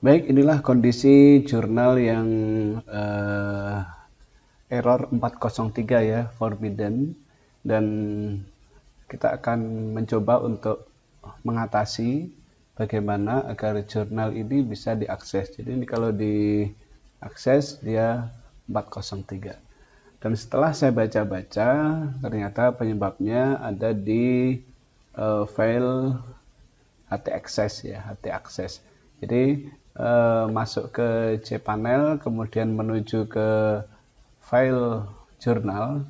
Baik, inilah kondisi jurnal yang uh, error 403 ya, forbidden. Dan kita akan mencoba untuk mengatasi bagaimana agar jurnal ini bisa diakses. Jadi ini kalau diakses dia 403. Dan setelah saya baca-baca, ternyata penyebabnya ada di uh, file htaccess ya, htaccess. Jadi Eh, masuk ke cPanel kemudian menuju ke file jurnal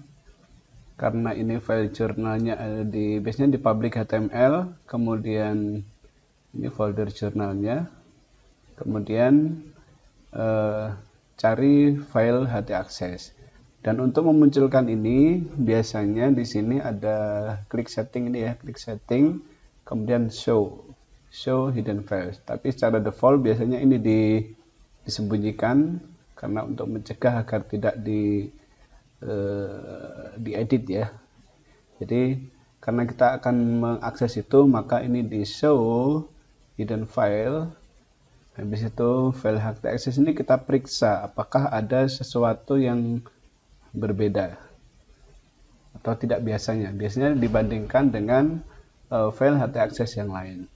karena ini file jurnalnya eh, di biasanya di public HTML kemudian ini folder jurnalnya kemudian eh, cari file HT access dan untuk memunculkan ini biasanya di sini ada klik setting ini ya klik setting kemudian show show hidden files tapi secara default biasanya ini di, disembunyikan karena untuk mencegah agar tidak di eh, diedit ya jadi karena kita akan mengakses itu maka ini di show hidden file habis itu file hak akses ini kita periksa apakah ada sesuatu yang berbeda atau tidak biasanya biasanya dibandingkan dengan eh, file hak akses yang lain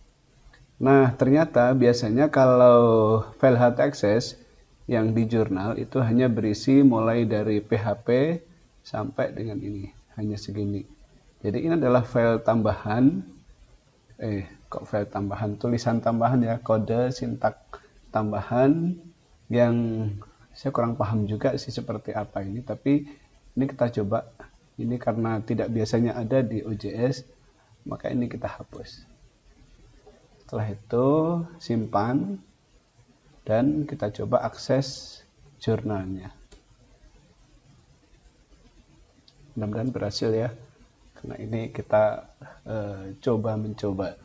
Nah, ternyata biasanya kalau file hard access yang di jurnal itu hanya berisi mulai dari PHP sampai dengan ini, hanya segini. Jadi ini adalah file tambahan, eh kok file tambahan, tulisan tambahan ya, kode sintak tambahan yang saya kurang paham juga sih seperti apa ini, tapi ini kita coba. Ini karena tidak biasanya ada di OJS, maka ini kita hapus. Setelah itu simpan dan kita coba akses jurnalnya. Mudah-mudahan berhasil ya. Karena ini kita e, coba mencoba.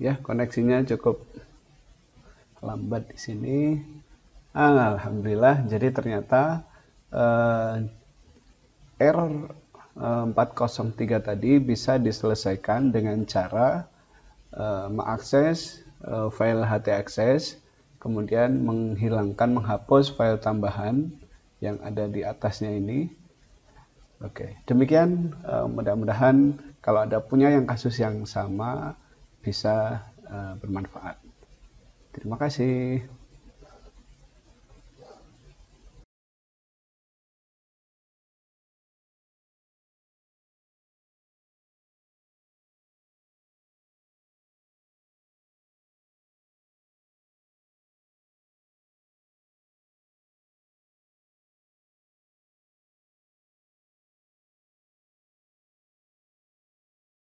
Ya, koneksinya cukup lambat di sini. Alhamdulillah, jadi ternyata e, error 403 eh, tadi bisa diselesaikan dengan cara eh, mengakses eh, file file htaccess, kemudian menghilangkan, menghapus file tambahan yang ada di atasnya ini. Oke, demikian mudah-mudahan kalau ada punya yang kasus yang sama bisa bermanfaat. Terima kasih.